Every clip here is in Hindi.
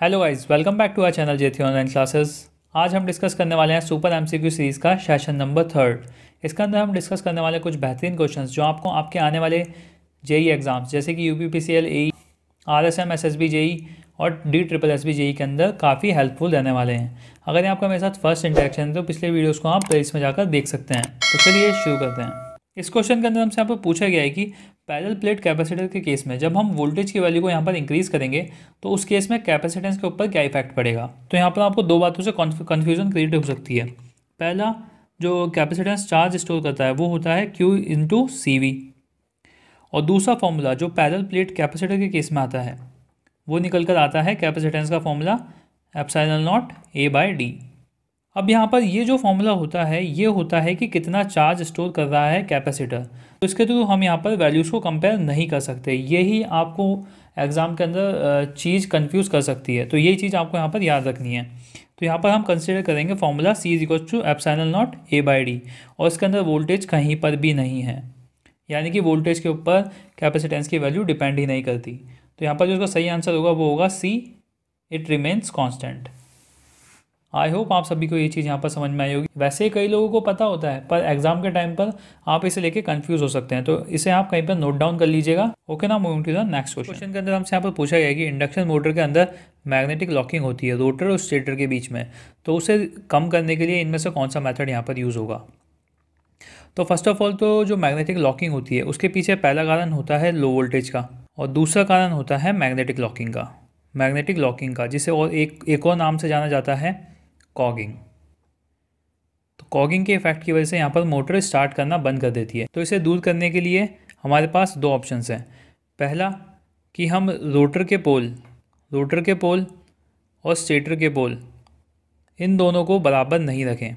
hello guys welcome back to our channel J online classes आज हम डिस्कस करने वाले हैं सुपर एमसीक्यू सीरीज़ का सेशन नंबर थर्ड इसके अंदर हम डिस्कस करने वाले कुछ बेहतरीन क्वेश्चंस जो आपको आपके आने वाले जेई एग्ज़ाम्स e जैसे कि U P P C L A R S M S S B JE और D triple S B JE के अंदर काफ़ी हेल्पफुल रहने वाले हैं अगर ये आपका मेरे साथ फर्स्ट इंटरेक्शन है तो पिछले वीडियोज़ को आप प्लेस में जाकर देख सकते हैं तो चलिए शुरू करते हैं इस क्वेश्चन के अंदर हमसे यहाँ पर पूछा गया है कि पैरल प्लेट कैपेसिटर के केस में जब हम वोल्टेज की वैल्यू को यहाँ पर इंक्रीज़ करेंगे तो उस केस में कैपेसिटेंस के ऊपर क्या इफेक्ट पड़ेगा तो यहाँ पर आपको दो बातों से कन्फ्यूजन क्रिएट हो सकती है पहला जो कैपेसिटेंस चार्ज स्टोर करता है वो होता है क्यू इंटू सी वी और दूसरा फॉर्मूला जो पैरल प्लेट कैपेसिटर के केस में आता है वो निकल कर आता है कैपेसिटेंस का formula epsilon nought A by D अब यहाँ पर ये जो फॉर्मूला होता है ये होता है कि कितना चार्ज स्टोर कर रहा है कैपेसिटर तो इसके थ्रू हम यहाँ पर वैल्यूज़ को कंपेयर नहीं कर सकते यही आपको एग्ज़ाम के अंदर चीज़ कंफ्यूज कर सकती है तो यही चीज़ आपको यहाँ पर याद रखनी है तो यहाँ पर हम कंसिडर करेंगे formula C is equal to epsilon nought A by D और इसके अंदर वोल्टेज कहीं पर भी नहीं है यानी कि वोल्टेज के ऊपर कैपेसिटेंस की वैल्यू डिपेंड ही नहीं करती तो यहाँ पर जो इसका सही आंसर होगा वो होगा C it remains constant I hope आप सभी को ये चीज़ यहाँ पर समझ में आई होगी वैसे कई लोगों को पता होता है पर एग्जाम के टाइम पर आप इसे लेके कंफ्यूज हो सकते हैं तो इसे आप कहीं पर नोट डाउन कर लीजिएगा ओके ना moving to the next question question के अंदर हमसे यहाँ पर पूछा गया कि इंडक्शन मोटर के अंदर मैग्नेटिक लॉकिंग होती है रोटर और स्टेटर के बीच में तो उसे कम करने के लिए इनमें से कौन सा मैथड यहाँ पर यूज़ होगा तो फर्स्ट ऑफ ऑल तो जो मैग्नेटिक लॉकिंग होती है उसके पीछे पहला कारण होता है लो वोल्टेज का और दूसरा कारण होता है मैग्नेटिक लॉकिंग का मैग्नेटिक लॉकिंग का जिसे और एक एक और नाम से जाना जाता है कॉगिंग तो कॉगिंग के इफेक्ट की वजह से यहाँ पर मोटर स्टार्ट करना बंद कर देती है तो इसे दूर करने के लिए हमारे पास दो ऑप्शंस हैं पहला कि हम रोटर के पोल रोटर के पोल और स्टेटर के पोल इन दोनों को बराबर नहीं रखें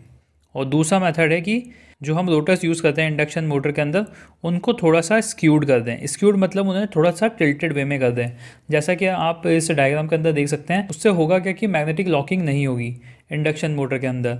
और दूसरा मेथड है कि जो हम रोटर्स यूज़ करते हैं इंडक्शन मोटर के अंदर उनको थोड़ा सा स्क्यूड कर दें स्क्यूड मतलब उन्हें थोड़ा सा टिल्टेड वे में कर दें जैसा कि आप इस डायग्राम के अंदर देख सकते हैं उससे होगा क्या कि मैग्नेटिक लॉकिंग नहीं होगी इंडक्शन मोटर के अंदर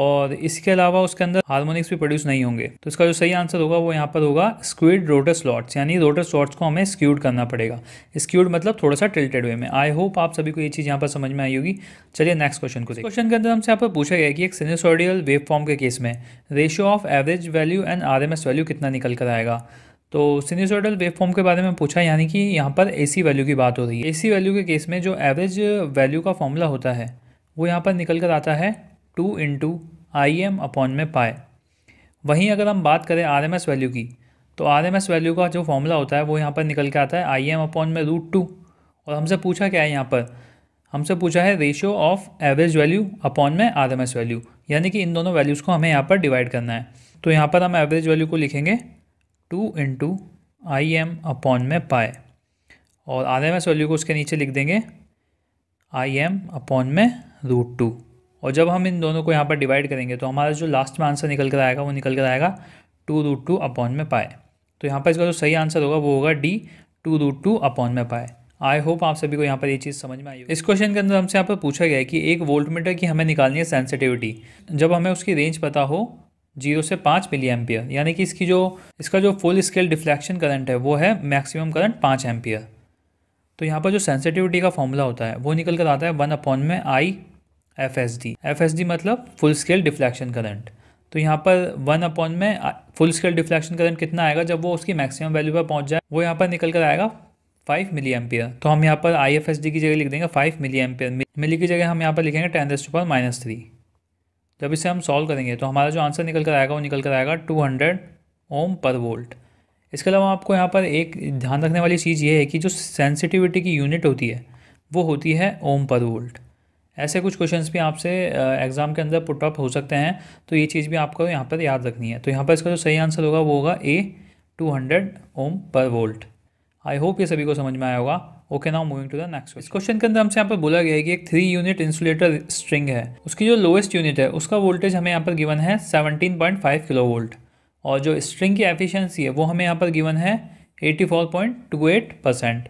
और इसके अलावा उसके अंदर हार्मोनिक्स भी प्रोड्यूस नहीं होंगे तो इसका जो सही आंसर होगा वो यहाँ पर होगा स्क्यूड रोटर स्लॉट्स यानी रोटर स्लॉट्स को हमें स्क्यूड करना पड़ेगा स्क्यूड मतलब थोड़ा सा टिल्टेड वे में आई होप आप सभी को ये चीज़ यहाँ पर समझ में आई होगी चलिए नेक्स्ट क्वेश्चन को क्वेश्चन के अंदर हमसे यहाँ पर पूछा गया कि एक सिनेसोडियल वेव फॉर्म के केस में ratio of average value and R value कितना निकल कर आएगा तो सिनेसोडल वेव फॉर्म के बारे में पूछा यानी कि यहाँ पर एसी वैल्यू की बात हो रही है एसी वैल्यू के केस में जो एवरेज वैल्यू का फॉर्मूला होता है वो यहाँ पर निकल कर आता है two into I M upon में पाए वहीं अगर हम बात करें आर एम एस वैल्यू की तो आर एम एस वैल्यू का जो फॉर्मूला होता है वो यहाँ पर निकल के आता है आई एम अपॉन में रूट टू और हमसे पूछा क्या है यहाँ पर हमसे पूछा है ratio of average value upon में आर एम एस वैल्यू यानी कि इन दोनों वैल्यूज़ को हमें यहाँ पर डिवाइड करना है तो यहाँ पर हम एवरेज वैल्यू को लिखेंगे two into I M upon में पाए और आर एम एस वैल्यू को उसके नीचे लिख देंगे आई एम अपॉन में रूट टू और जब हम इन दोनों को यहाँ पर डिवाइड करेंगे तो हमारा जो लास्ट में आंसर निकल कर आएगा वो निकल कर आएगा टू रूट टू अपॉन में पाए तो यहाँ पर इसका जो सही आंसर होगा वो होगा D two root two upon में पाए आई होप आप सभी को यहाँ पर ये चीज़ समझ में आई इस क्वेश्चन के अंदर हमसे यहाँ पर पूछा गया है कि एक वोल्ट मीटर की हमें निकालनी है सेंसिटिविटी जब हमें उसकी रेंज पता हो जीरो से पाँच मिली एम्पियर यानी कि इसकी जो इसका जो फुल स्केल डिफ्लेक्शन करंट है वो है मैक्सिमम करंट पाँच एम्पियर तो यहाँ पर जो सेंसिटिविटी का फॉर्मूला होता है वो निकल कर आता है वन अपॉन में I F S D F S D मतलब फुल स्केल डिफ्लैक्शन करंट तो यहाँ पर वन अपॉन में फुल स्केल डिफ्लैक्शन करंट कितना आएगा जब वो उसकी मैक्सिमम वैल्यू पर पहुँच जाए वो यहाँ पर निकल कर आएगा फाइव मिली एम्पियर तो हम यहाँ पर आई एफ एस डी की जगह लिख देंगे फाइव मिली एम्पियर मिली की जगह हम यहाँ पर लिखेंगे टेन रेस्ट पर माइनस थ्री जब इसे हम सॉल्व करेंगे तो हमारा जो आंसर निकल कर आएगा वो निकल कर आएगा टू हंड्रेड ओम पर वोल्ट इसके अलावा आपको यहाँ पर एक ध्यान रखने वाली चीज़ ये है कि जो सेंसिटिविटी की यूनिट होती है वो होती है ओम पर वोल्ट ऐसे कुछ क्वेश्चंस भी आपसे एग्ज़ाम के अंदर पुट अप हो सकते हैं तो ये चीज़ भी आपको यहाँ पर याद रखनी है तो यहाँ पर इसका जो सही आंसर होगा वो होगा ए हंड्रेड ओम पर वोल्ट आई होप ये सभी को समझ में आया होगा okay now moving to the next इस क्वेश्चन के अंदर हमसे यहाँ पर बोला गया है कि एक थ्री यूनिट इंसुलेटर स्ट्रिंग है उसकी जो लोएस्ट यूनिट है उसका वोल्टेज हमें यहाँ पर गिवन है 17.5 किलो वोल्ट और जो स्ट्रिंग की एफिशिएंसी है वो हमें यहाँ पर गिवन है 84.28 परसेंट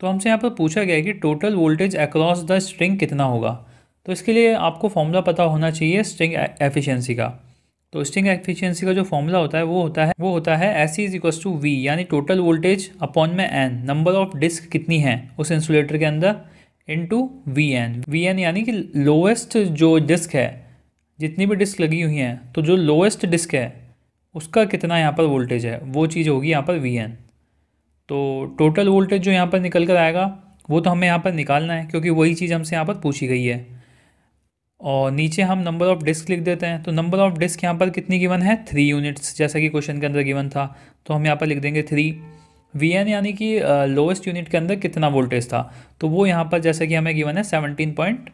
तो हमसे यहाँ पर पूछा गया है कि total voltage across the string कितना होगा तो इसके लिए आपको फॉर्मूला पता होना चाहिए स्ट्रिंग एफिशिएंसी का तो स्ट्रिंग एफिशिएंसी का जो फॉर्मूला होता है वो होता है वो होता है S is equal to V यानी टोटल वोल्टेज अपॉन में एन नंबर ऑफ डिस्क कितनी है उस इंसुलेटर के अंदर into V N V N यानी कि लोएस्ट जो डिस्क है जितनी भी डिस्क लगी हुई हैं तो जो लोएस्ट डिस्क है उसका कितना यहाँ पर वोल्टेज है वो चीज़ होगी यहाँ पर वी एन तो टोटल वोल्टेज जो यहाँ पर निकल कर आएगा वो तो हमें यहाँ पर निकालना है क्योंकि वही चीज़ हमसे यहाँ पर पूछी गई है और नीचे हम नंबर ऑफ़ डिस्क लिख देते हैं तो नंबर ऑफ़ डिस्क यहाँ पर कितनी गिवन है थ्री यूनिट्स जैसा कि क्वेश्चन के अंदर गिवन था तो हम यहाँ पर लिख देंगे थ्री वी एन यानी कि लोएस्ट यूनिट के अंदर कितना वोल्टेज था तो वो यहाँ पर जैसा कि हमें गिवन है seventeen point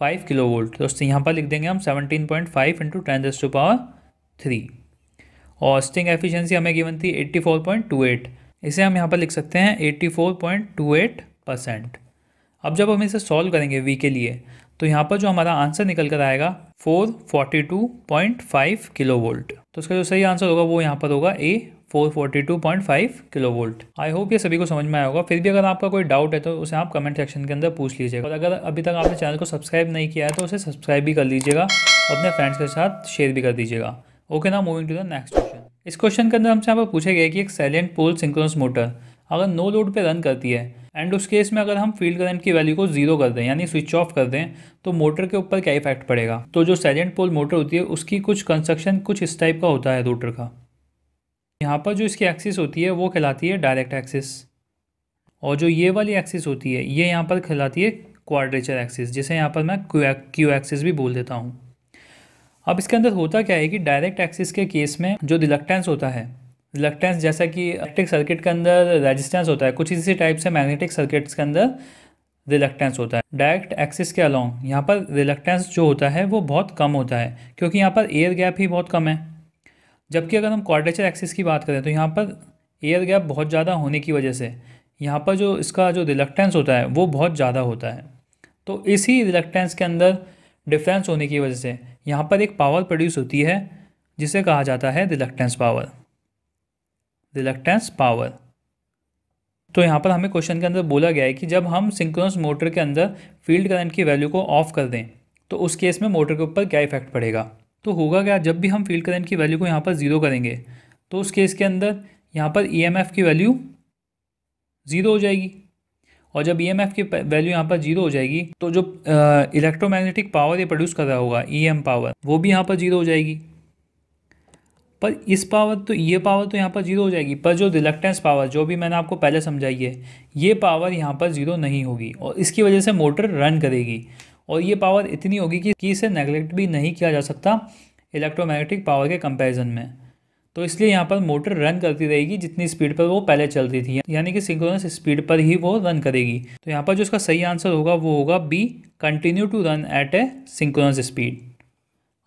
five kilo volt तो यहाँ पर लिख देंगे हम seventeen point five into ten just two power three और स्टिंग एफिशिएंसी हमें गिवन थी 84.28 इसे हम यहाँ पर लिख सकते हैं 84.28 परसेंट अब जब हम इसे सॉल्व करेंगे वी के लिए तो यहाँ पर जो हमारा आंसर निकल कर आएगा 442.5 किलो वोल्ट तो इसका जो सही आंसर होगा वो यहाँ पर होगा A 442.5 kilo volt I hope ये सभी को समझ में आया होगा फिर भी अगर आपका कोई डाउट है तो उसे आप कमेंट सेक्शन के अंदर पूछ लीजिएगा और अगर अभी तक आपने चैनल को सब्सक्राइब नहीं किया है तो उसे सब्सक्राइब भी कर लीजिएगा और अपने फ्रेंड्स के साथ शेयर भी कर दीजिएगा ओके ना मूविंग टू द नेक्स्ट इस क्वेश्चन के अंदर हमसे यहाँ पर पूछा गया कि एक सैलेंट पोल सिंक्रोनस मोटर अगर नो लोड पे रन करती है एंड उस केस में अगर हम फील्ड करंट की वैल्यू को जीरो कर दें यानी स्विच ऑफ कर दें तो मोटर के ऊपर क्या इफेक्ट पड़ेगा तो जो सैलेंट पोल मोटर होती है उसकी कुछ कंस्ट्रक्शन कुछ इस टाइप का होता है रोटर का यहाँ पर जो इसकी एक्सिस होती है वो कहलाती है डायरेक्ट एक्सिस और जो ये वाली एक्सिस होती है ये यहाँ पर कहलाती है क्वाड्रेचर एक्सिस जिसे यहाँ पर मैं क्यू एक्सिस भी बोल देता हूँ अब इसके अंदर होता क्या है कि डायरेक्ट एक्सिस के केस में जो रिलक्टेंस होता है रिलक्टेंस जैसा कि इलेक्ट्रिक सर्किट के अंदर रेजिस्टेंस होता है कुछ इसी टाइप से मैग्नेटिक सर्किट्स के अंदर रिलक्टेंस होता है डायरेक्ट एक्सिस के अलॉन्ग यहाँ पर रिलक्टेंस जो होता है वो बहुत कम होता है क्योंकि यहाँ पर एयर गैप ही बहुत कम है जबकि अगर हम क्वाड्रेचर एक्सिस की बात करें तो यहाँ पर एयर गैप बहुत ज़्यादा होने की वजह से यहाँ पर जो इसका जो रिलक्टेंस होता है वो बहुत ज़्यादा होता है तो इसी रिलक्टेंस के अंदर डिफरेंस होने की वजह से यहाँ पर एक पावर प्रोड्यूस होती है जिसे कहा जाता है रिलक्टेंस पावर रिलक्टेंस पावर तो यहाँ पर हमें क्वेश्चन के अंदर बोला गया है कि जब हम सिंक्रोनस मोटर के अंदर फील्ड करंट की वैल्यू को ऑफ कर दें तो उस केस में मोटर के ऊपर क्या इफेक्ट पड़ेगा तो होगा क्या जब भी हम फील्ड करंट की वैल्यू को यहाँ पर ज़ीरो करेंगे तो उस केस के अंदर यहाँ पर ई e की वैल्यू ज़ीरो हो जाएगी और जब ई e की वैल्यू यहाँ पर जीरो हो जाएगी तो जो इलेक्ट्रोमैग्नेटिक पावर ये प्रोड्यूस कर रहा होगा ई e पावर वो भी यहाँ पर जीरो हो जाएगी पर इस पावर तो ये पावर तो यहाँ पर जीरो हो जाएगी पर जो रिलेक्टेंस पावर जो भी मैंने आपको पहले समझाई है ये पावर यहाँ पर जीरो नहीं होगी और इसकी वजह से मोटर रन करेगी और ये पावर इतनी होगी कि इसे नेगलेक्ट भी नहीं किया जा सकता इलेक्ट्रोमैग्नेटिक पावर के कंपैरिजन में तो इसलिए यहाँ पर मोटर रन करती रहेगी जितनी स्पीड पर वो पहले चलती थी यानी कि सिंक्रोनस स्पीड पर ही वो रन करेगी तो यहाँ पर जो इसका सही आंसर होगा वो होगा B continue to run at a synchronous speed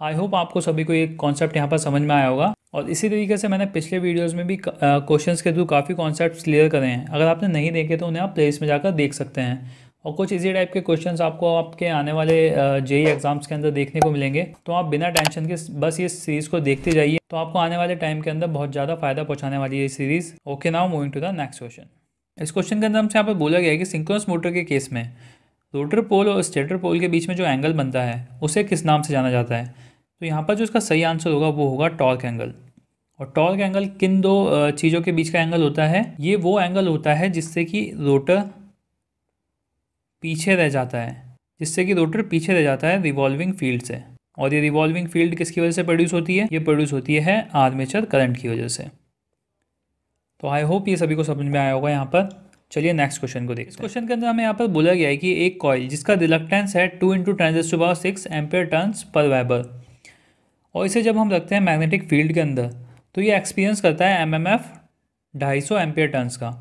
I hope आपको सभी को ये कॉन्सेप्ट यहाँ पर समझ में आया होगा और इसी तरीके से मैंने पिछले वीडियोज में भी क्वेश्चन के थ्रू काफ़ी कॉन्सेप्ट क्लियर करे हैं अगर आपने नहीं देखे तो उन्हें आप प्लेस में जाकर देख सकते हैं और कुछ इजी टाइप के क्वेश्चंस आपको आपके आने वाले जेई एग्ज़ाम्स e के अंदर देखने को मिलेंगे तो आप बिना टेंशन के बस ये सीरीज़ को देखते जाइए तो आपको आने वाले टाइम के अंदर बहुत ज़्यादा फायदा पहुंचाने वाली है ये series okay now moving to the next question इस क्वेश्चन के अंदर हमसे यहाँ पर बोला गया है कि सिंक्रोस मोटर के केस में रोटर पोल और स्टेटर पोल के बीच में जो एंगल बनता है उसे किस नाम से जाना जाता है तो यहाँ पर जो इसका सही आंसर होगा वो होगा टॉर्क एंगल और टॉर्क एंगल किन दो चीज़ों के बीच का एंगल होता है ये वो एंगल होता है जिससे कि रोटर पीछे रह जाता है जिससे कि रोटर पीछे रह जाता है रिवॉल्विंग फील्ड से और ये रिवॉल्विंग फील्ड किसकी वजह से प्रोड्यूस होती है ये प्रोड्यूस होती है आर्मेचर करंट की वजह से तो आई होप ये सभी को समझ में आया होगा यहाँ पर चलिए नेक्स्ट क्वेश्चन को देखते हैं क्वेश्चन के अंदर हमें यहाँ पर बोला गया है कि एक कॉयल जिसका रिलक्टेंस है टू इंटू ट्रांजेस six ampere turns per weber और इसे जब हम रखते हैं मैग्नेटिक फील्ड के अंदर तो ये एक्सपीरियंस करता है एम एम एफ ढाई सौ एम्पेयर टर्न्स का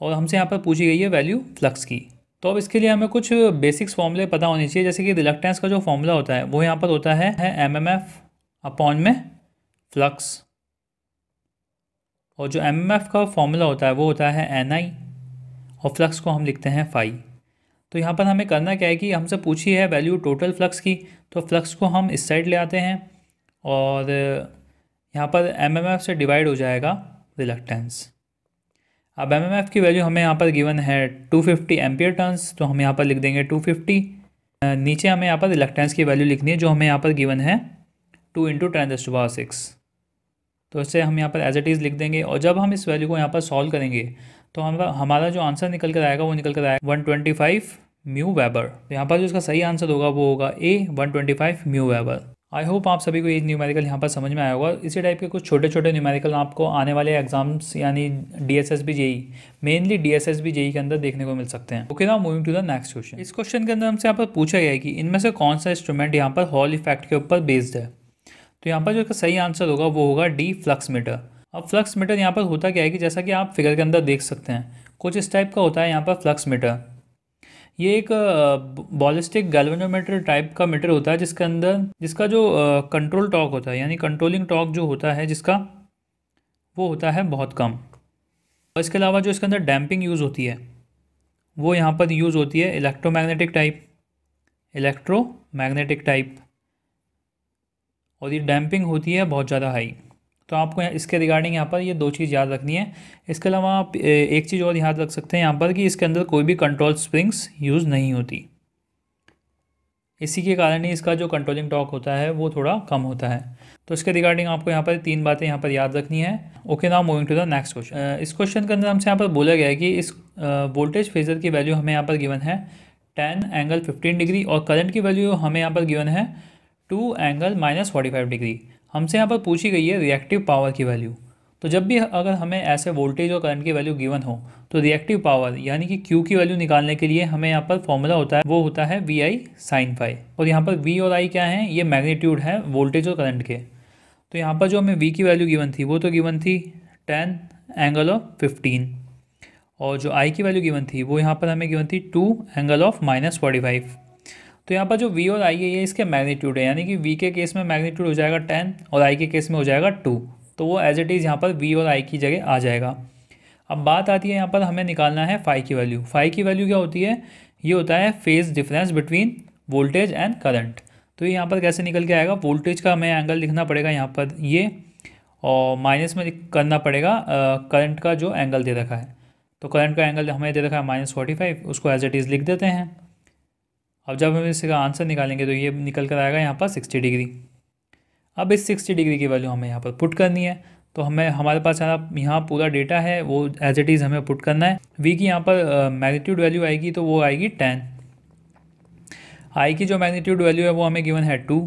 और हमसे यहाँ पर पूछी गई है वैल्यू फ्लक्स की तो अब इसके लिए हमें कुछ बेसिक्स फॉर्मूले पता होने चाहिए जैसे कि रिलक्टेंस का जो फॉर्मूला होता है वो यहाँ पर होता है, एम एम एफ अपॉन में फ्लक्स और जो एम एम एफ का फॉर्मूला होता है वो होता है एन आई और फ्लक्स को हम लिखते हैं फाई तो यहाँ पर हमें करना क्या है कि हमसे पूछी है वैल्यू टोटल फ्लक्स की तो फ्लक्स को हम इस साइड ले आते हैं और यहाँ पर एम एम एफ से डिवाइड हो जाएगा रिलक्टेंस अब एम की वैल्यू हमें यहाँ पर गिवन है टू फिफ्टी एम्पियर टर्न्स तो हम यहाँ पर लिख देंगे टू फिफ्टी नीचे हमें यहाँ पर रिलेक्टेंस की वैल्यू लिखनी है जो हमें यहाँ पर गिवन है टू इंटू टेन दस टू पावर सिक्स तो इसे हम यहाँ पर एज इट इज़ लिख देंगे और जब हम इस वैल्यू को यहाँ पर सॉल्व करेंगे तो हम हमारा जो आंसर निकल कर आएगा वो निकल कर आएगा one twenty five mu weber यहाँ पर जो इसका सही आंसर होगा वो होगा A one twenty five mu weber I hope आप सभी को ये न्यूमेरिकल यहाँ पर समझ में आया होगा इसी टाइप के कुछ छोटे छोटे न्यूमेरिकल आपको आने वाले एग्जाम्स यानी D S S B JE mainly D S S B JE के अंदर देखने को मिल सकते हैं ओके ना moving to the next question इस क्वेश्चन के अंदर हमसे यहाँ पर पूछा गया है कि इनमें से कौन सा इंस्ट्रूमेंट यहाँ पर हॉल इफेक्ट के ऊपर बेस्ड है तो यहाँ पर जो इसका सही आंसर होगा वो होगा डी फ्लक्स मीटर अब फ्लक्स मीटर यहाँ पर होता क्या है कि जैसा कि आप फिगर के अंदर देख सकते हैं कुछ इस टाइप का होता है यहाँ पर फ्लक्स मीटर ये एक बॉलिस्टिक गैल्वेनोमीटर टाइप का मीटर होता है जिसके अंदर जिसका जो कंट्रोल टॉक होता है यानी कंट्रोलिंग टॉक जो होता है जिसका वो होता है बहुत कम और इसके अलावा जो इसके अंदर डैम्पिंग यूज़ होती है वो यहाँ पर यूज़ होती है इलेक्ट्रोमैग्नेटिक टाइप इलेक्ट्रोमैग्नेटिक टाइप और ये डैम्पिंग होती है बहुत ज़्यादा हाई तो आपको इसके रिगार्डिंग यहाँ पर ये दो चीज़ याद रखनी है इसके अलावा आप एक चीज़ और याद रख सकते हैं यहाँ पर कि इसके अंदर कोई भी कंट्रोल स्प्रिंग्स यूज़ नहीं होती इसी के कारण ही इसका जो कंट्रोलिंग टॉक होता है वो थोड़ा कम होता है तो इसके रिगार्डिंग आपको यहाँ पर तीन बातें यहाँ पर याद रखनी है okay now moving to the next question इस क्वेश्चन के अंदर हमसे यहाँ पर बोला गया है कि इस वोल्टेज फेजर की वैल्यू हमें यहाँ पर गिवन है टेन एंगल फिफ्टीन डिग्री और करंट की वैल्यू हमें यहाँ पर गिवन है two angle minus forty five degree हमसे यहाँ पर पूछी गई है रिएक्टिव पावर की वैल्यू तो जब भी अगर हमें ऐसे वोल्टेज और करंट की वैल्यू गिवन हो तो रिएक्टिव पावर यानी कि क्यू की वैल्यू निकालने के लिए हमें यहाँ पर फॉर्मूला होता है वो होता है वी आई साइन फाई और यहाँ पर वी और आई क्या है ये मैग्नीट्यूड है वोल्टेज और करंट के तो यहाँ पर जो हमें वी की वैल्यू गिवन थी वो तो गिवन थी टेन एंगल ऑफ फिफ्टीन और जो आई की वैल्यू गिवन थी वो यहाँ पर हमें गिवन थी two angle of minus forty five तो यहाँ पर जो वी और आई है ये इसके मैग्नीट्यूड है यानी कि वी के केस में मैग्नीट्यूड हो जाएगा टेन और आई के केस में हो जाएगा टू तो वो एज इट इज़ यहाँ पर वी और आई की जगह आ जाएगा अब बात आती है यहाँ पर हमें निकालना है फाइव की वैल्यू फाइव की वैल्यू क्या होती है ये होता है phase difference between voltage and current तो ये यहाँ पर कैसे निकल के आएगा वोल्टेज का हमें एंगल लिखना पड़ेगा यहाँ पर ये और माइनस में करना पड़ेगा करंट का जो एंगल दे रखा है तो करंट का एंगल हमें दे रखा है माइनस फोर्टी फाइव उसको एज इट इज़ लिख देते हैं अब जब हम इसका आंसर निकालेंगे तो ये निकल कर आएगा यहाँ पर सिक्सटी डिग्री अब इस सिक्सटी डिग्री की वैल्यू हमें यहाँ पर पुट करनी है तो हमें हमारे पास यहाँ यहाँ पूरा डेटा है वो एज इट इज़ हमें पुट करना है वी की यहाँ पर मैग्नीट्यूड वैल्यू आएगी तो वो आएगी टेन आई की जो मैग्नीट्यूड वैल्यू है वो हमें गिवन है टू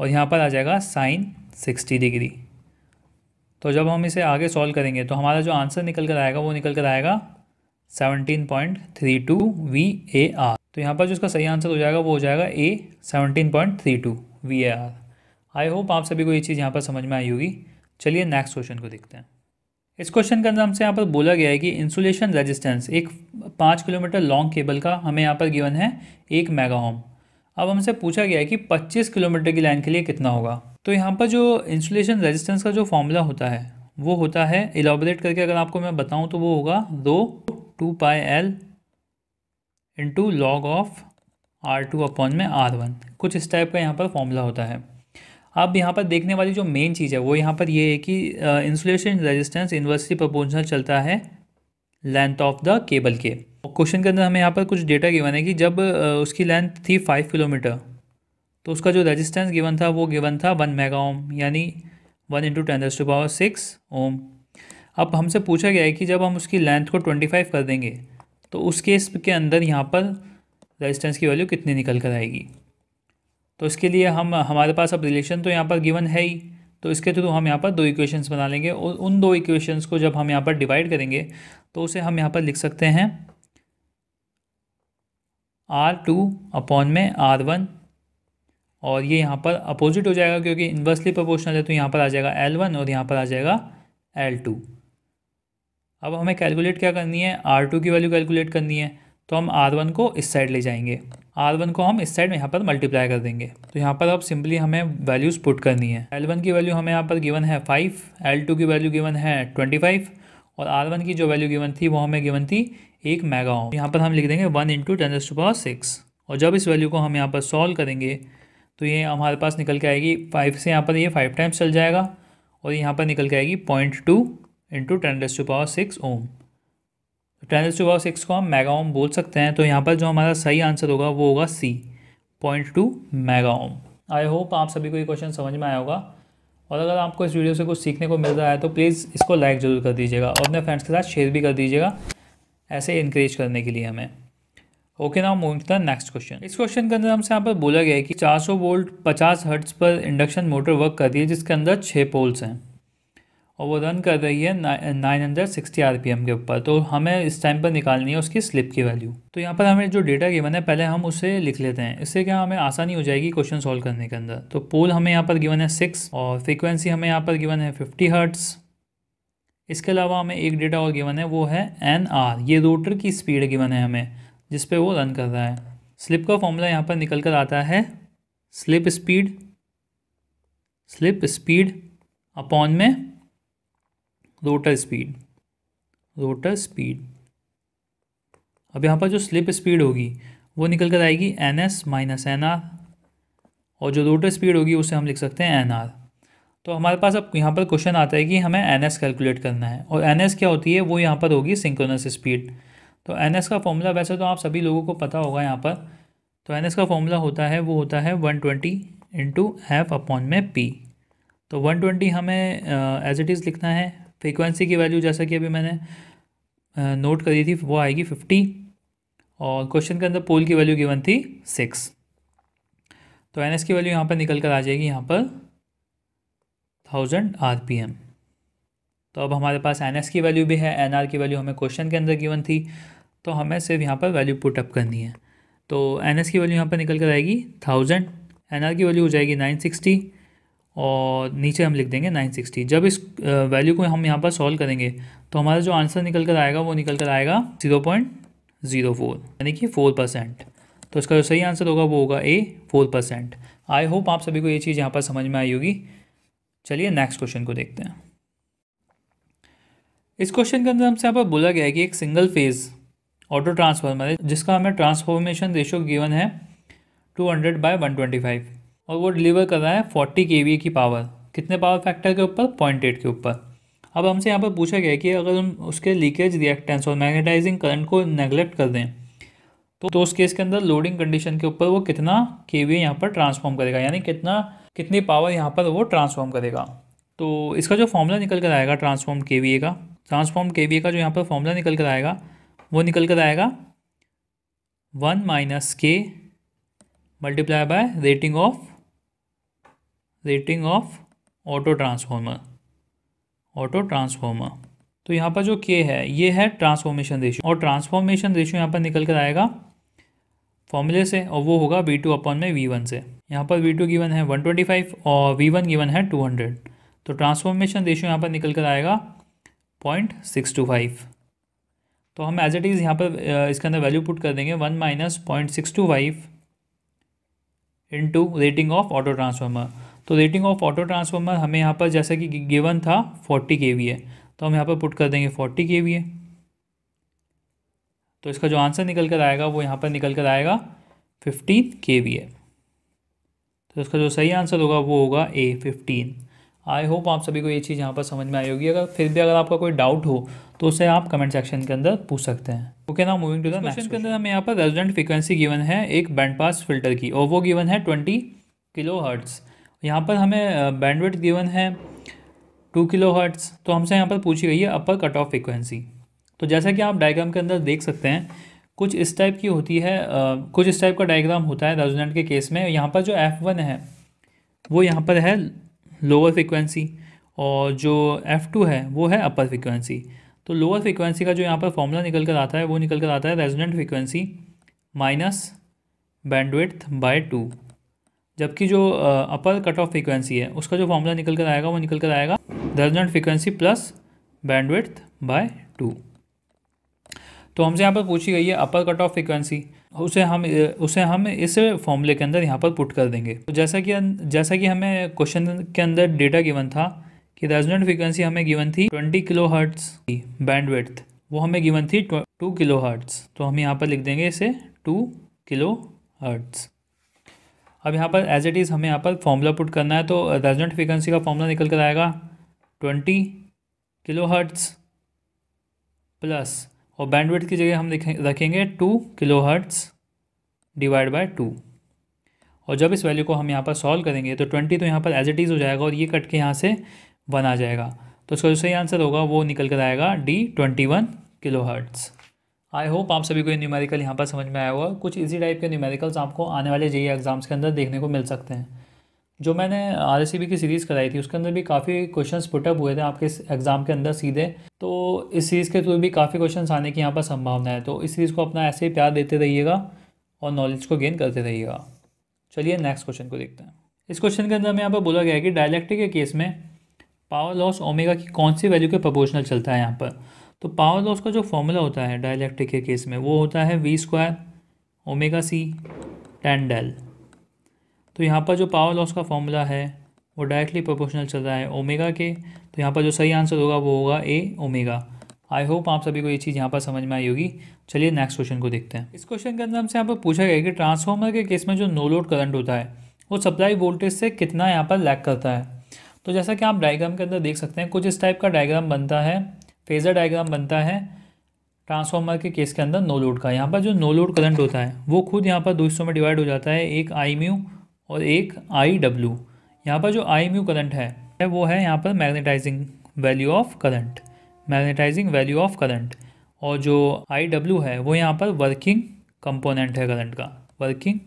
और यहाँ पर आ जाएगा साइन सिक्सटी डिग्री तो जब हम इसे आगे सॉल्व करेंगे तो हमारा जो आंसर निकल कर आएगा वो निकल कर आएगा seventeen point three two V A R तो यहाँ पर जो इसका सही आंसर हो जाएगा वो हो जाएगा A seventeen point three two V R I hope आप सभी को ये चीज़ यहाँ पर समझ में आई होगी चलिए नेक्स्ट क्वेश्चन को देखते हैं इस क्वेश्चन के अंदर हमसे यहाँ पर बोला गया है कि इंसुलेशन रेजिस्टेंस एक पाँच किलोमीटर लॉन्ग केबल का हमें यहाँ पर गिवन है एक मेगा अब हमसे पूछा गया है कि पच्चीस किलोमीटर की लाइन के लिए कितना होगा तो यहाँ पर जो इंसुलेशन रेजिस्टेंस का जो फॉर्मूला होता है वो होता है इलाबोरेट करके अगर आपको मैं बताऊँ तो वो होगा दो two pi L into log of R two upon में आर वन कुछ इस टाइप का यहाँ पर फॉर्मूला होता है अब यहाँ पर देखने वाली जो मेन चीज़ है वो यहाँ पर ये यह है कि इंसुलेशन रेजिस्टेंस इन्वर्सली प्रपोजनल चलता है लेंथ ऑफ द केबल के क्वेश्चन के अंदर हमें यहाँ पर कुछ डेटा गिवन है कि जब उसकी लेंथ थी फाइव किलोमीटर तो उसका जो रेजिस्टेंस गिवन था वो गिवन था वन मेगा ओम यानी one into ten to power six ohm अब हमसे पूछा गया है कि जब हम उसकी लेंथ को ट्वेंटी फाइव कर देंगे तो उस केस के अंदर यहाँ पर रेजिस्टेंस की वैल्यू कितनी निकल कर आएगी तो इसके लिए हम हमारे पास अब रिलेशन तो यहाँ पर गिवन है ही तो इसके थ्रू हम यहाँ पर दो इक्वेशंस बना लेंगे और उन दो इक्वेशंस को जब हम यहाँ पर डिवाइड करेंगे तो उसे हम यहाँ पर लिख सकते हैं आर टू अपॉन में आर वन और ये यहाँ पर अपोजिट हो जाएगा क्योंकि इन्वर्सली प्रोपोर्शनल है तो यहाँ पर आ जाएगा एल वन और यहाँ पर आ जाएगा एल टू अब हमें कैलकुलेट क्या करनी है आर टू की वैल्यू कैलकुलेट करनी है तो हम आर वन को इस साइड ले जाएंगे आर वन को हम इस साइड में यहाँ पर मल्टीप्लाई कर देंगे तो यहाँ पर अब सिंपली हमें वैल्यूज़ पुट करनी है एल वन की वैल्यू हमें यहाँ पर गिवन है फाइव एल टू की वैल्यू गिवन है ट्वेंटी फाइव और आर वन की जो वैल्यू गिवन थी वो हमें गिवन थी एक मेगा ओम यहाँ पर हम लिख देंगे one into ten to power six और जब इस वैल्यू को हम यहाँ पर सॉल्व करेंगे तो ये हमारे पास निकल के आएगी फाइव से यहाँ पर ये फाइव टाइम्स चल जाएगा और यहाँ पर निकल के आएगी point two into ten raise to power six ohm ten raise to power six को हम मेगा ओम बोल सकते हैं तो यहाँ पर जो हमारा सही आंसर होगा वो होगा C point two mega ohm I hope आप सभी को ये क्वेश्चन समझ में आया होगा और अगर आपको इस वीडियो से कुछ सीखने को मिल रहा है तो प्लीज़ इसको लाइक ज़रूर कर दीजिएगा और अपने फ्रेंड्स के साथ शेयर भी कर दीजिएगा ऐसे इंक्रेज करने के लिए हमें okay now moving to the next question इस क्वेश्चन के अंदर हमसे यहाँ पर बोला गया है कि 400 वोल्ट 50 हर्ट्स पर इंडक्शन मोटर वर्क करती है जिसके अंदर छः पोल्स हैं और वो रन कर रही है नाइन हंड्रेड सिक्सटी आर के ऊपर तो हमें इस टाइम पर निकालनी है उसकी स्लिप की वैल्यू तो यहाँ पर हमें जो डेटा गिवन है पहले हम उसे लिख लेते हैं इससे क्या हमें आसानी हो जाएगी क्वेश्चन सॉल्व करने के अंदर तो पोल हमें यहाँ पर गिवन है सिक्स और फ्रिक्वेंसी हमें यहाँ पर गिवन है फिफ्टी हर्ट्स इसके अलावा हमें एक डेटा और गिवन है वो है एन आर ये रोटर की स्पीड गिवन है हमें जिस पर वो रन कर रहा है स्लिप का फॉर्मूला यहाँ पर निकल कर आता है slip speed slip speed upon में रोटर स्पीड रोटर स्पीड अब यहाँ पर जो स्लिप स्पीड होगी वो निकल कर आएगी N S minus N R और जो रोटर स्पीड होगी उसे हम लिख सकते हैं एन आर तो हमारे पास अब यहाँ पर क्वेश्चन आता है कि हमें एन एस कैलकुलेट करना है और एन एस क्या होती है वो यहाँ पर होगी सिंक्रोनस स्पीड तो एन एस का फॉर्मूला वैसे तो आप सभी लोगों को पता होगा यहाँ पर तो एन एस का फॉर्मूला होता है वो होता है one twenty into F upon में पी तो वन ट्वेंटी हमें एज इट इज़ लिखना है फ्रीक्वेंसी की वैल्यू जैसा कि अभी मैंने नोट करी थी वो आएगी फिफ्टी और क्वेश्चन के अंदर पोल की वैल्यू गिवन थी सिक्स तो एन की वैल्यू यहाँ पर निकल कर आ जाएगी यहाँ पर थाउजेंड आर पी एम तो अब हमारे पास एन की वैल्यू भी है एन की वैल्यू हमें क्वेश्चन के अंदर गिवन थी तो हमें सिर्फ यहाँ पर वैल्यू पुट अप करनी है तो एन की वैल्यू यहाँ पर निकल कर आएगी थाउजेंड एन की वैल्यू हो जाएगी नाइन सिक्सटी और नीचे हम लिख देंगे 960 जब इस वैल्यू को हम यहाँ पर सॉल्व करेंगे तो हमारा जो आंसर निकल कर आएगा वो निकल कर आएगा 0.04 यानी कि 4 परसेंट तो इसका जो सही आंसर होगा वो होगा ए 4 परसेंट आई होप आप सभी को ये चीज़ यहाँ पर समझ में आई होगी चलिए नेक्स्ट क्वेश्चन को देखते हैं इस क्वेश्चन के अंदर हमसे यहाँ पर बोला गया है कि एक सिंगल फेज़ ऑटो ट्रांसफॉर्मर है जिसका हमें ट्रांसफॉर्मेशन रेशो गिवन है टू हंड्रेड बाय वन और वो डिलीवर कर रहा है फोर्टी के की पावर कितने पावर फैक्टर के ऊपर पॉइंट एट के ऊपर अब हमसे यहाँ पर पूछा गया कि अगर हम उसके लीकेज रिएक्टेंस और मैग्नेटाइजिंग करंट को नेगलेक्ट कर दें तो, तो उस केस के अंदर लोडिंग कंडीशन के ऊपर वो कितना के वी यहाँ पर ट्रांसफॉर्म करेगा यानी कितना कितनी पावर यहाँ पर वो ट्रांसफॉर्म करेगा तो इसका जो फॉर्मूला निकल कर आएगा ट्रांसफॉर्म के वी ए का ट्रांसफॉर्म के वी ए का जो यहाँ पर फॉर्मूला निकल कर आएगा वो निकल कर आएगा one minus K multiply by rating of rating of auto transformer auto transformer तो यहाँ पर जो के है ये है ट्रांसफॉर्मेशन रेशियो और ट्रांसफॉर्मेशन रेशियो यहाँ पर निकल कर आएगा फॉर्मूले से और वो होगा वी टू अपॉन में वी वन से यहाँ पर वी टू गिवन है वन ट्वेंटी फाइव और वी वन गिवन है टू हंड्रेड तो ट्रांसफॉर्मेशन रेशियो यहाँ पर निकल कर आएगा पॉइंट सिक्स टू फाइव तो हम एज इट इज़ यहाँ पर इसके अंदर वैल्यू पुट कर देंगे one minus point six two five into rating of auto transformer तो रेटिंग ऑफ ऑटो ट्रांसफार्मर हमें यहाँ पर जैसा कि गिवन था फोर्टी के वी है तो हम यहाँ पर पुट कर देंगे फोर्टी के वी है तो इसका जो आंसर निकल कर आएगा वो यहाँ पर निकल कर आएगा फिफ्टीन के वी है तो इसका जो सही आंसर होगा वो होगा ए फिफ्टीन आई होप आप सभी को ये चीज़ यहाँ पर समझ में आई होगी अगर फिर भी अगर आपका कोई डाउट हो तो उसे आप कमेंट सेक्शन के अंदर पूछ सकते हैं ओके ना मूविंग टू द के अंदर हमें यहाँ पर रेजिडेंट फ्रिक्वेंसी गिवन है एक बैंड पास फिल्टर की और वो गिवन है ट्वेंटी किलो हर्ट्ज़ यहाँ पर हमें बैंडविड्थ गिवन है टू किलो हर्ट्स तो हमसे यहाँ पर पूछी गई है अपर कट ऑफ फ्रिक्वेंसी तो जैसा कि आप डायग्राम के अंदर देख सकते हैं कुछ इस टाइप की होती है आ, कुछ इस टाइप का डायग्राम होता है रेजोनेंट के केस में यहाँ पर जो एफ़ वन है वो यहाँ पर है लोअर फ्रिक्वेंसी और जो एफ़ टू है वो है अपर फ्रिक्वेंसी तो लोअर फ्रिक्वेंसी का जो यहाँ पर फॉर्मूला निकल कर आता है वो निकल कर आता है resonant frequency minus bandwidth by two जबकि जो अपर कट ऑफ फ्रिक्वेंसी है उसका जो फॉर्मूला निकल कर आएगा वो निकल कर आएगा दर्जन frequency plus bandwidth by two तो हमसे यहाँ पर पूछी गई है अपर कट ऑफ फ्रिक्वेंसी उसे हम उसे हम इस फॉर्मूले के अंदर यहाँ पर पुट कर देंगे तो जैसा कि जैसा कि हमें क्वेश्चन के अंदर डेटा गिवन था कि रेजोनेंट फ्रिक्वेंसी हमें गिवन थी 20 किलो हर्ट्स की बैंडविड्थ वो हमें गिवन थी 2 किलो हर्ट्स तो हम यहाँ पर लिख देंगे इसे 2 किलो हर्ट्स अब यहाँ पर एज इट इज़ हमें यहाँ पर फॉर्मूला पुट करना है तो रेजोनेंट uh, फ्रिक्वेंसी का फॉर्मूला निकल कर आएगा ट्वेंटी किलो हर्ट्स प्लस और बैंडविड्थ की जगह हम रखेंगे two kilo hertz divide by two और जब इस वैल्यू को हम यहाँ पर सॉल्व करेंगे तो ट्वेंटी तो यहाँ पर एज इट इज़ हो जाएगा और ये कट के यहाँ से वन आ जाएगा तो इसका जो सही आंसर होगा वो निकल कर आएगा D twenty one kilo hertz I hope आप सभी को ये न्यूमेरिकल यहाँ पर समझ में आया होगा कुछ इसी टाइप के न्यूमेरिकल्स आपको आने वाले जे एग्ज़ाम्स के अंदर देखने को मिल सकते हैं जो मैंने आर की सीरीज़ कराई थी उसके अंदर भी काफ़ी क्वेश्चन पुटअप हुए थे आपके इस एग्ज़ाम के अंदर सीधे तो इस सीरीज़ के थ्रू भी काफ़ी क्वेश्चन आने की यहाँ पर संभावना है तो इस सीरीज़ को अपना ऐसे ही प्यार देते रहिएगा और नॉलेज को गेन करते रहिएगा चलिए नेक्स्ट क्वेश्चन को देखते हैं इस क्वेश्चन के अंदर हमें यहाँ पर बोला गया है कि डायलैक्टिक के केस में पावर लॉस ओमेगा की कौन सी वैल्यू के प्रपोर्शनल चलता है यहाँ पर तो पावर लॉस का जो फॉर्मूला होता है डायलैक्ट्रिक के केस में वो होता है V square omega C tan del तो यहाँ पर जो पावर लॉस का फॉर्मूला है वो डायरेक्टली प्रोपोर्शनल चल रहा है ओमेगा के तो यहाँ पर जो सही आंसर होगा वो होगा ए ओमेगा आई होप आप सभी को ये चीज़ यहाँ पर समझ में आई होगी चलिए नेक्स्ट क्वेश्चन को देखते हैं इस क्वेश्चन के अंदर हमसे यहाँ पर पूछा गया कि ट्रांसफॉर्मर के केस में जो नो लोड करंट होता है वो सप्लाई वोल्टेज से कितना यहाँ पर लैक करता है तो जैसा कि आप डायग्राम के अंदर देख सकते हैं कुछ इस टाइप का डायग्राम बनता है फेज़र डायग्राम बनता है ट्रांसफार्मर के केस के अंदर नो लोड का यहाँ पर जो नो लोड करंट होता है वो खुद यहाँ पर दो हिस्सों में डिवाइड हो जाता है एक आई म्यू और एक आई डब्ल्यू यहाँ पर जो आई म्यू करंट है वो है यहाँ पर magnetising value of current magnetising value of current और जो आई डब्ल्यू है वो यहाँ पर वर्किंग कंपोनेंट है करंट का वर्किंग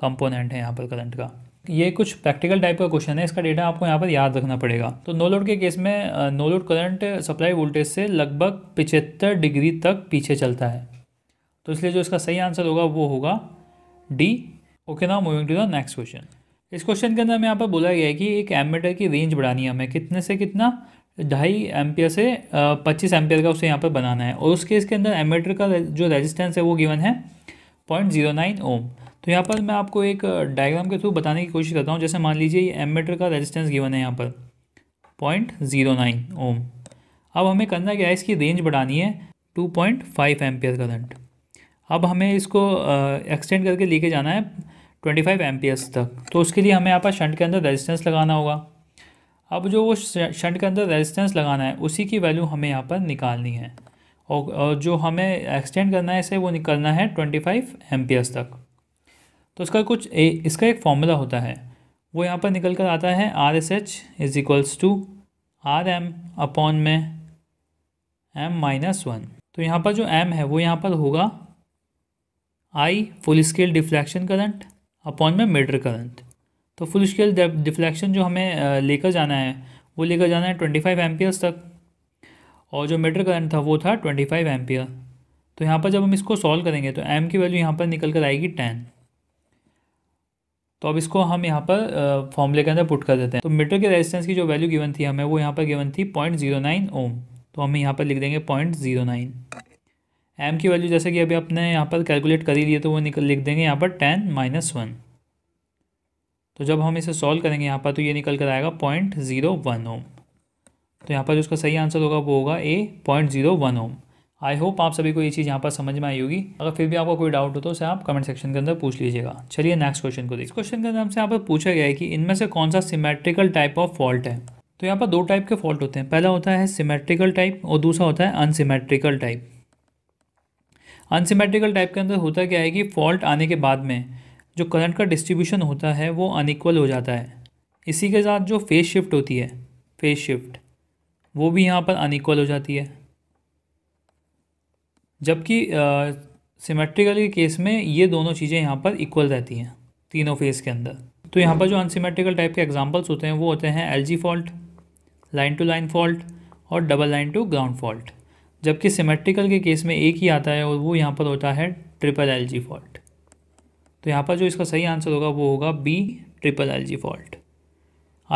कंपोनेंट है यहाँ पर करंट का ये कुछ प्रैक्टिकल टाइप का क्वेश्चन है इसका डेटा आपको यहाँ पर याद रखना पड़ेगा तो नो लोड के केस में no load current supply voltage से लगभग पिछहत्तर डिग्री तक पीछे चलता है तो इसलिए जो इसका सही आंसर होगा वो होगा D okay now moving to the next question इस क्वेश्चन के अंदर हमें यहाँ पर बोला गया है कि एक एम की रेंज बढ़ानी है हमें कितने से कितना ढाई एम्पियर से पच्चीस एम्पियर का उसे यहाँ पर बनाना है और उस केस के अंदर एम का जो रेजिस्टेंस है वो गिवन है पॉइंट जीरो नाइन ओम तो यहाँ पर मैं आपको एक डायग्राम के थ्रू बताने की कोशिश करता हूँ जैसे मान लीजिए ये एमीटर का रेजिस्टेंस गिवन है यहाँ पर पॉइंट ज़ीरो नाइन ओम अब हमें करना क्या है इसकी रेंज बढ़ानी है two point five ampere current अब हमें इसको एक्सटेंड करके लेके जाना है ट्वेंटी फाइव एस तक तो उसके लिए हमें यहाँ पर शंट के अंदर रेजिस्टेंस लगाना होगा अब जो वो शंट के अंदर रेजिस्टेंस लगाना है उसी की वैल्यू हमें यहाँ पर निकालनी है और जो हमें एक्सटेंड करना है इसे वो निकलना है ट्वेंटी फाइव एस तक तो इसका कुछ ए, इसका एक फॉर्मूला होता है वो यहाँ पर निकल कर आता है R S H is equals to R M upon में एम माइनस वन तो यहाँ पर जो एम है वो यहाँ पर होगा I full scale deflection current upon में मीटर करंट तो फुल स्केल डिफ्लेक्शन जो हमें लेकर जाना है वो लेकर जाना है ट्वेंटी फाइव एम्पियर्स तक और जो मीटर करंट था वो था ट्वेंटी फाइव एम्पियर तो यहाँ पर जब हम इसको सॉल्व करेंगे तो एम की वैल्यू यहाँ पर निकल कर आएगी टेन तो अब इसको हम यहाँ पर फॉर्मूले के अंदर पुट कर देते हैं तो मीटर के रेजिस्टेंस की जो वैल्यू गिवन थी हमें वो यहाँ पर गिवन थी पॉइंट जीरो नाइन ओम तो हम यहाँ पर लिख देंगे पॉइंट जीरो नाइन एम की वैल्यू जैसे कि अभी आपने यहाँ पर कैलकुलेट कर ही लिए तो वो निकल लिख देंगे यहाँ पर टेन माइनस वन तो जब हम इसे सॉल्व करेंगे यहाँ पर तो ये निकल कर आएगा पॉइंट जीरो वन ओम तो यहाँ पर जो उसका सही आंसर होगा वो होगा A point zero one ohm I hope आप सभी को ये चीज़ यहाँ पर समझ में आई होगी अगर फिर भी आपको कोई डाउट हो तो उसे आप कमेंट सेक्शन के अंदर पूछ लीजिएगा चलिए नेक्स्ट क्वेश्चन को देखिए क्वेश्चन के अंदर हमसे यहाँ पर पूछा गया है कि इनमें से कौन सा सिमेट्रिकल टाइप ऑफ फॉल्ट है तो यहाँ पर दो टाइप के फॉल्ट होते हैं पहला होता है सिमेट्रिकल टाइप और दूसरा होता है अनसिमेट्रिकल टाइप अनसिमेट्रिकल टाइप के अंदर होता क्या है कि फॉल्ट आने के बाद में जो करंट का डिस्ट्रीब्यूशन होता है वो अनइक्वल हो जाता है इसी के साथ जो फेस शिफ्ट होती है फेस शिफ्ट वो भी यहाँ पर अनइक्वल हो जाती है जबकि सिमेट्रिकली के केस में ये दोनों चीज़ें यहाँ पर इक्वल रहती हैं तीनों फेज़ के अंदर तो यहाँ पर जो अनसीमेट्रिकल टाइप के एग्जाम्पल्स होते हैं वो होते हैं L fault line to line fault और double line to ground fault जबकि सिमेट्रिकल के केस में एक ही आता है और वो यहाँ पर होता है ट्रिपल एल फॉल्ट तो यहाँ पर जो इसका सही आंसर होगा वो होगा B triple L fault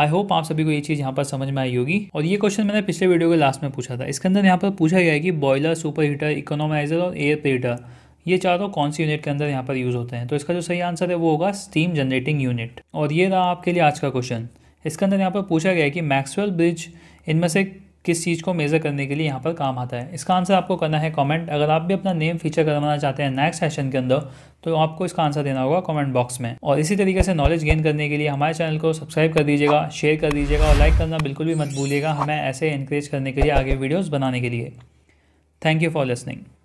I hope आप सभी को ये चीज़ यहाँ पर समझ में आई होगी और ये क्वेश्चन मैंने पिछले वीडियो के लास्ट में पूछा था इसके अंदर यहाँ पर पूछा गया है कि बॉयलर सुपर हीटर इकोनोमाइजर और एयर प्रीटर ये चारों कौन सी यूनिट के अंदर यहाँ पर यूज़ होते हैं तो इसका जो सही आंसर है वो होगा स्टीम जनरेटिंग यूनिट और ये रहा आपके लिए आज का क्वेश्चन इसके अंदर यहाँ पर पूछा गया है कि मैक्सवेल ब्रिज इनमें से किस चीज़ को मेज़र करने के लिए यहाँ पर काम आता है इसका आंसर आपको करना है कमेंट अगर आप भी अपना नेम फीचर करवाना चाहते हैं नेक्स्ट सेशन के अंदर तो आपको इसका आंसर देना होगा कमेंट बॉक्स में और इसी तरीके से नॉलेज गेन करने के लिए हमारे चैनल को सब्सक्राइब कर दीजिएगा शेयर कर दीजिएगा और लाइक करना बिल्कुल भी मत भूलिएगा हमें ऐसे इंक्रेज करने के लिए आगे वीडियोज़ बनाने के लिए थैंक यू फॉर लिसनिंग